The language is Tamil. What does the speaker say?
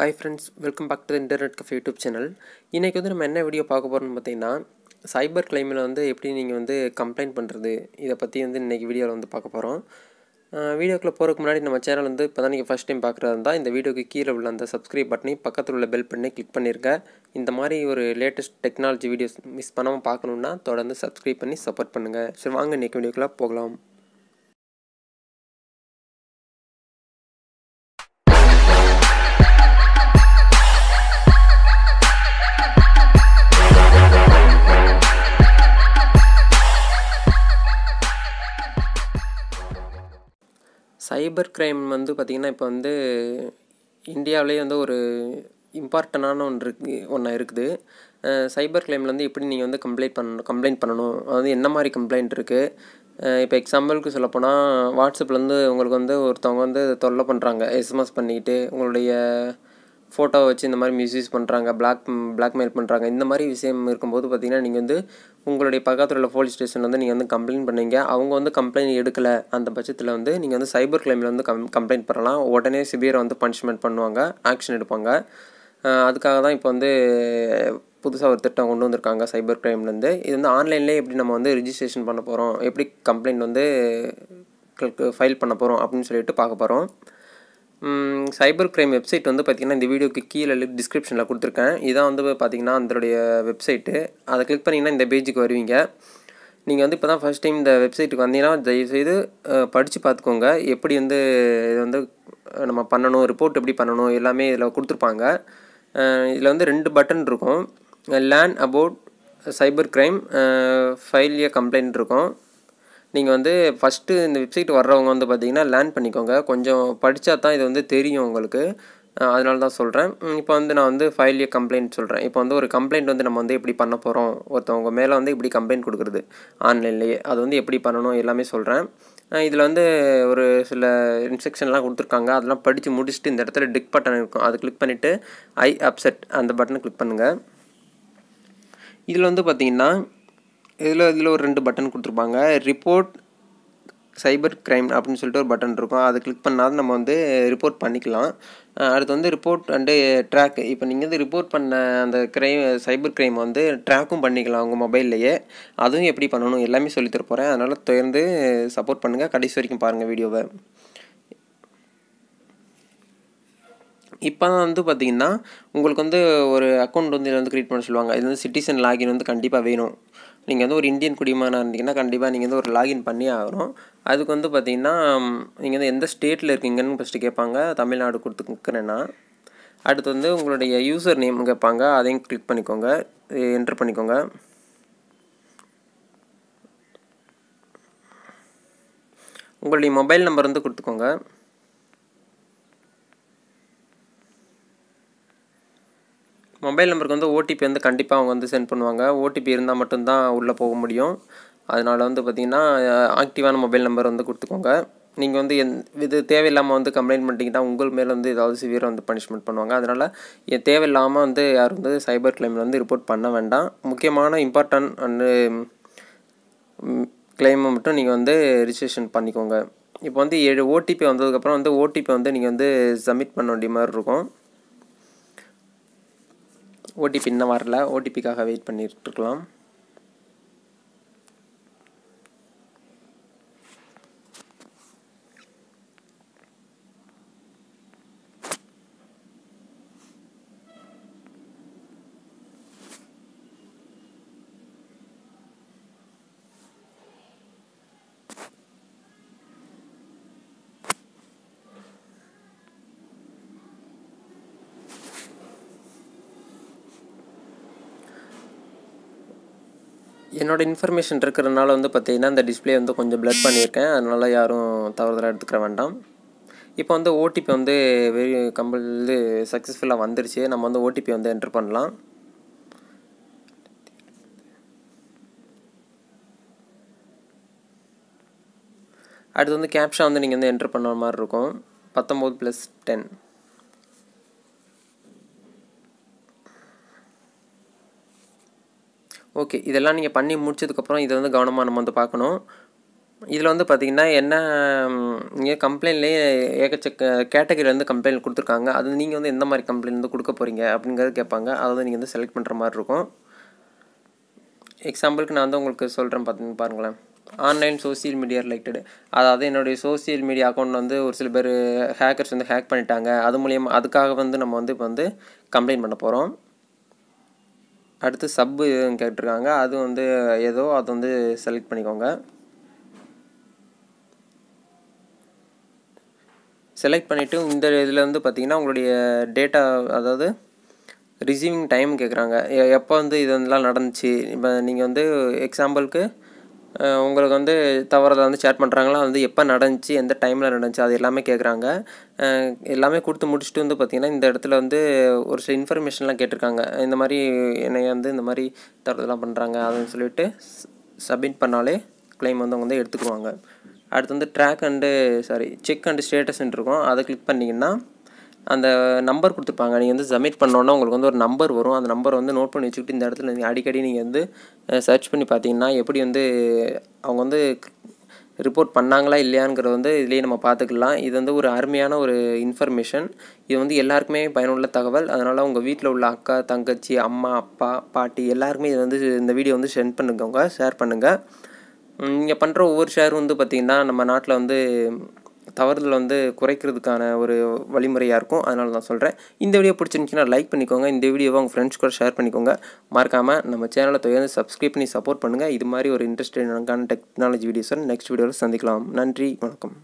hi friends welcome back to internet cafe YouTube channel இன்றைக்கி வந்து நம்ம என்ன வீடியோ பார்க்க போகிறோம்னு பார்த்தீங்கன்னா சைபர் கிளைமில் வந்து எப்படி நீங்கள் வந்து கம்ப்ளைண்ட் பண்ணுறது இதை பற்றி வந்து இன்றைக்கி வீடியோவில் வந்து பார்க்க போகிறோம் வீடியோக்குள்ளே போகிறதுக்கு முன்னாடி நம்ம சேனல் வந்து இப்போ தான் நீங்கள் ஃபஸ்ட் டைம் பார்க்குறதா இருந்தால் இந்த வீடியோக்கு கீழே உள்ள அந்த சப்ஸ்கிரைப் பட்டனை பக்கத்தில் உள்ள பெல் பண்ணி கிளிக் பண்ணியிருக்க இந்த மாதிரி ஒரு லேட்டஸ்ட் டெக்னாலஜி வீடியோஸ் மிஸ் பண்ணாமல் பார்க்கணுன்னா தொடர்ந்து சப்ஸ்கிரைப் பண்ணி சப்போர்ட் பண்ணுங்கள் சரி வாங்க இன்றைக்கி வீடியோக்குள்ளே போகலாம் சைபர் க்ரைம் வந்து பார்த்திங்கன்னா இப்போ வந்து இந்தியாவிலேயே வந்து ஒரு இம்பார்ட்டண்டான ஒன்று இருக்கு ஒன்று இருக்குது சைபர் கிரைமில் வந்து எப்படி நீங்கள் வந்து கம்ப்ளைண்ட் பண்ணணும் கம்ப்ளைண்ட் பண்ணணும் அதாவது என்ன மாதிரி கம்ப்ளைண்ட் இருக்குது இப்போ எக்ஸாம்பிளுக்கு சொல்லப்போனால் வாட்ஸ்அப்பில் வந்து உங்களுக்கு வந்து ஒருத்தவங்க வந்து தொல்லை பண்ணுறாங்க எஸ்எம்எஸ் பண்ணிக்கிட்டு உங்களுடைய ஃபோட்டோவை வச்சு இந்த மாதிரி மிஸ்யூஸ் பண்ணுறாங்க பிளாக் பிளாக்மெயில் பண்ணுறாங்க இந்த மாதிரி விஷயம் இருக்கும்போது பார்த்திங்கன்னா நீங்கள் வந்து உங்களுடைய பக்கத்தில் உள்ள போலீஸ் ஸ்டேஷன் வந்து நீங்கள் வந்து கம்ப்ளைண்ட் பண்ணீங்க அவங்க வந்து கம்ப்ளைண்ட் எடுக்கலை அந்த பட்சத்தில் வந்து நீங்கள் வந்து சைபர் கிளைமில் வந்து கம் கம்ப்ளைண்ட் பண்ணலாம் உடனே சிபிஐரை வந்து பனிஷ்மெண்ட் பண்ணுவாங்க ஆக்ஷன் எடுப்பாங்க அதுக்காக தான் இப்போ வந்து புதுசாக ஒரு திட்டம் கொண்டு வந்திருக்காங்க சைபர் கிரைம்லேருந்து இது வந்து ஆன்லைன்லேயே எப்படி நம்ம வந்து ரிஜிஸ்ட்ரேஷன் பண்ண போகிறோம் எப்படி கம்ப்ளைண்ட் வந்து ஃபைல் பண்ண போகிறோம் அப்படின்னு சொல்லிட்டு பார்க்க போகிறோம் சைபர் கிரைம் வெப்சைட் வந்து பார்த்திங்கன்னா இந்த வீடியோக்கு கீழே டிஸ்கிரிப்ஷனில் கொடுத்துருக்கேன் இதான் வந்து பார்த்திங்கன்னா அதனுடைய வெப்சைட்டு அதை கிளிக் பண்ணிங்கன்னா இந்த பேஜுக்கு வருவீங்க நீங்கள் வந்து இப்போ தான் ஃபஸ்ட் டைம் இந்த வெப்சைட்டுக்கு வந்தீங்கன்னா தயவுசெய்து படித்து பார்த்துக்கோங்க எப்படி வந்து இது வந்து நம்ம பண்ணணும் ரிப்போர்ட் எப்படி பண்ணணும் எல்லாமே இதில் கொடுத்துருப்பாங்க இதில் வந்து ரெண்டு பட்டன் இருக்கும் learn about cyber crime file a complaint இருக்கும் நீங்கள் வந்து ஃபஸ்ட்டு இந்த வெப்சைட் வர்றவங்க வந்து பார்த்தீங்கன்னா லேர்ன் பண்ணிக்கோங்க கொஞ்சம் படித்தா தான் இது வந்து தெரியும் உங்களுக்கு அதனால தான் சொல்கிறேன் இப்போ வந்து நான் வந்து ஃபைலிய கம்ப்ளைண்ட் சொல்கிறேன் இப்போ வந்து ஒரு கம்ப்ளைண்ட் வந்து நம்ம வந்து எப்படி பண்ண போகிறோம் ஒருத்தவங்க மேலே வந்து இப்படி கம்ப்ளைண்ட் கொடுக்குறது ஆன்லைன்லேயே அது வந்து எப்படி பண்ணணும் எல்லாமே சொல்கிறேன் இதில் வந்து ஒரு சில இன்ஸ்ட்ரக்ஷன்லாம் கொடுத்துருக்காங்க அதெல்லாம் படித்து முடிச்சுட்டு இந்த இடத்துல டிக் பட்டன் இருக்கும் அது கிளிக் பண்ணிவிட்டு ஐ அப்செட் அந்த பட்டனை கிளிக் பண்ணுங்கள் இதில் வந்து பார்த்திங்கன்னா இதில் இதில் ஒரு ரெண்டு பட்டன் கொடுத்துருப்பாங்க ரிப்போர்ட் சைபர் க்ரைம் அப்படின்னு சொல்லிட்டு ஒரு பட்டன் இருக்கும் அதை கிளிக் பண்ணால் நம்ம வந்து ரிப்போர்ட் பண்ணிக்கலாம் அடுத்து வந்து ரிப்போர்ட் அண்டு ட்ராக் இப்போ நீங்கள் வந்து ரிப்போர்ட் பண்ண அந்த க்ரைம் சைபர் க்ரைம் வந்து ட்ராக்கும் பண்ணிக்கலாம் உங்கள் மொபைல்லையே அதுவும் எப்படி பண்ணணும் எல்லாமே சொல்லி தரப்போகிறேன் அதனால் தொடர்ந்து சப்போர்ட் பண்ணுங்கள் கடைசி வரைக்கும் பாருங்கள் வீடியோவை இப்போ தான் வந்து பார்த்திங்கன்னா உங்களுக்கு வந்து ஒரு அக்கௌண்ட் வந்து இதில் வந்து க்ரியேட் பண்ண சொல்லுவாங்க இது வந்து சிட்டிசன் லாகின் வந்து கண்டிப்பாக வேணும் நீங்கள் வந்து ஒரு இந்தியன் குடிமகனாக இருந்தீங்கன்னா கண்டிப்பாக நீங்கள் வந்து ஒரு லாகின் பண்ணி ஆகணும் அதுக்கு வந்து பார்த்திங்கன்னா நீங்கள் வந்து எந்த ஸ்டேட்டில் இருக்கீங்கன்னு ஃபஸ்ட்டு கேட்பாங்க தமிழ்நாடு கொடுத்துக்கிறேன்னா அடுத்து வந்து உங்களுடைய யூசர் நேம் கேட்பாங்க அதையும் கிளிக் பண்ணிக்கோங்க என்ட்ரு பண்ணிக்கோங்க உங்களுடைய மொபைல் நம்பர் வந்து கொடுத்துக்கோங்க மொபைல் நம்பருக்கு வந்து ஓடிபி வந்து கண்டிப்பாக அவங்க வந்து சென்ட் பண்ணுவாங்க ஓடிபி இருந்தால் மட்டும்தான் உள்ளே போக முடியும் அதனால் வந்து பார்த்திங்கன்னா ஆக்டிவான மொபைல் நம்பர் வந்து கொடுத்துக்கோங்க நீங்கள் வந்து எந் இது தேவையில்லாமல் வந்து கம்ப்ளைண்ட் பண்ணிட்டீங்கன்னா உங்கள் மேலே வந்து ஏதாவது சிவியர் வந்து பனிஷ்மெண்ட் பண்ணுவாங்க அதனால் தேவையில்லாமல் வந்து யார் வந்து சைபர் கிளைமில் வந்து ரிப்போர்ட் பண்ண வேண்டாம் முக்கியமான இம்பார்ட்டன்ட் அண்டு கிளைமை மட்டும் நீங்கள் வந்து ரிஜிஸ்ட்ரேஷன் பண்ணிக்கோங்க இப்போ வந்து ஏழு ஓடிபி வந்ததுக்கப்புறம் வந்து ஓடிபி வந்து நீங்கள் வந்து சப்மிட் பண்ண வேண்டிய மாதிரி இருக்கும் ஓடிபி இன்னும் வரல ஓடிபிக்காக வெயிட் பண்ணிகிட்ருக்கலாம் என்னோடய இன்ஃபர்மேஷன் இருக்கிறதுனால வந்து பார்த்திங்கன்னா அந்த டிஸ்பிளே வந்து கொஞ்சம் ப்ளர் பண்ணியிருக்கேன் அதனால் யாரும் தவறுதலாக எடுத்துக்கிற வேண்டாம் இப்போ வந்து ஓடிபி வந்து வெரி கம்பல் சக்ஸஸ்ஃபுல்லாக வந்துருச்சு நம்ம வந்து ஓடிபி வந்து என்ட்ரு பண்ணலாம் அடுத்து வந்து கேப்ஷா வந்து நீங்கள் வந்து என்ட்ரு பண்ணுற மாதிரி இருக்கும் பத்தொம்போது ப்ளஸ் டென் ஓகே இதெல்லாம் நீங்கள் பண்ணி முடிச்சதுக்கப்புறம் இதை வந்து கவனமாக நம்ம வந்து பார்க்கணும் இதில் வந்து பார்த்திங்கன்னா என்ன இங்கே கம்ப்ளைண்ட்லேயே ஏகச்சக்க கேட்டகரியில் வந்து கம்ப்ளைண்ட் கொடுத்துருக்காங்க அது நீங்கள் வந்து எந்த மாதிரி கம்ப்ளைண்ட் வந்து கொடுக்க போகிறீங்க அப்படிங்கிறது கேட்பாங்க அதை வந்து நீங்கள் வந்து செலக்ட் பண்ணுற மாதிரி இருக்கும் எக்ஸாம்பிளுக்கு நான் வந்து உங்களுக்கு சொல்கிறேன் பார்த்து பாருங்களேன் ஆன்லைன் சோசியல் மீடியா ரிலேட்டடு அதாவது என்னுடைய சோசியல் மீடியா அக்கௌண்ட் வந்து ஒரு சில பேர் ஹேக்கர்ஸ் வந்து ஹேக் பண்ணிட்டாங்க அது மூலியமாக அதுக்காக வந்து நம்ம வந்து இப்போ வந்து கம்ப்ளைண்ட் பண்ண போகிறோம் அடுத்து சப்பு கேட்டிருக்காங்க அது வந்து ஏதோ அது வந்து செலக்ட் பண்ணிக்கோங்க செலக்ட் பண்ணிவிட்டு இந்த இதில் வந்து பார்த்திங்கன்னா உங்களுடைய டேட்டா அதாவது ரிசீவிங் டைம் கேட்குறாங்க எப்போ வந்து இதெல்லாம் நடந்துச்சு இப்போ நீங்கள் வந்து எக்ஸாம்பிளுக்கு உங்களுக்கு வந்து தவறதை வந்து சேட் பண்ணுறாங்களா வந்து எப்போ நடந்துச்சு எந்த டைமில் நடந்துச்சு அது எல்லாமே கேட்குறாங்க எல்லாமே கொடுத்து முடிச்சுட்டு வந்து பார்த்திங்கன்னா இந்த இடத்துல வந்து ஒரு சில இன்ஃபர்மேஷன்லாம் கேட்டிருக்காங்க இந்த மாதிரி என்னை வந்து இந்த மாதிரி தவறுதெல்லாம் பண்ணுறாங்க அதுன்னு சொல்லிட்டு சப்மிட் பண்ணாலே கிளைம் வந்து அவங்க வந்து எடுத்துக்குவாங்க அடுத்து வந்து track and sorry check and ஸ்டேட்டஸ்ன்னு இருக்கும் அதை கிளிக் பண்ணிங்கன்னா அந்த நம்பர் கொடுத்துருப்பாங்க நீங்கள் வந்து சப்மிட் பண்ணோன்னா உங்களுக்கு வந்து ஒரு நம்பர் வரும் அந்த நம்பர் வந்து நோட் பண்ணி வச்சுக்கிட்டு இந்த இடத்துல நீங்கள் அடிக்கடி நீங்கள் வந்து சர்ச் பண்ணி பார்த்தீங்கன்னா எப்படி வந்து அவங்க வந்து ரிப்போர்ட் பண்ணாங்களா இல்லையாங்கிறத வந்து இதுலேயே நம்ம பார்த்துக்கலாம் இது வந்து ஒரு அருமையான ஒரு இன்ஃபர்மேஷன் இது வந்து எல்லாருக்குமே பயனுள்ள தகவல் அதனால் உங்கள் வீட்டில் உள்ள அக்கா தங்கச்சி அம்மா அப்பா பாட்டி எல்லாருக்குமே இது வந்து இந்த வீடியோ வந்து சென்ட் பண்ணுங்க ஷேர் பண்ணுங்கள் நீங்கள் பண்ணுற ஒவ்வொரு ஷேரும் வந்து பார்த்திங்கன்னா நம்ம நாட்டில் வந்து தவறுதல் வந்து குறைக்கிறதுக்கான ஒரு வழிமுறையாக இருக்கும் அதனால தான் சொல்கிறேன் இந்த வீடியோ பிடிச்சிருந்துச்சுன்னா லைக் பண்ணிக்கோங்க இந்த வீடியோவை உங்கள் ஃப்ரெண்ட்ஸ் கூட ஷேர் பண்ணிக்கோங்க மறக்காமல் நம்ம சேனலை தொடர்ந்து சப்ஸ்கிரைப் பண்ணி சப்போர்ட் பண்ணுங்கள் இது மாதிரி ஒரு இன்ட்ரெஸ்டிங்கான டெக்னாலஜி வீடியோஸை நெக்ஸ்ட் வீடியோவில் சந்திக்கலாம் நன்றி வணக்கம்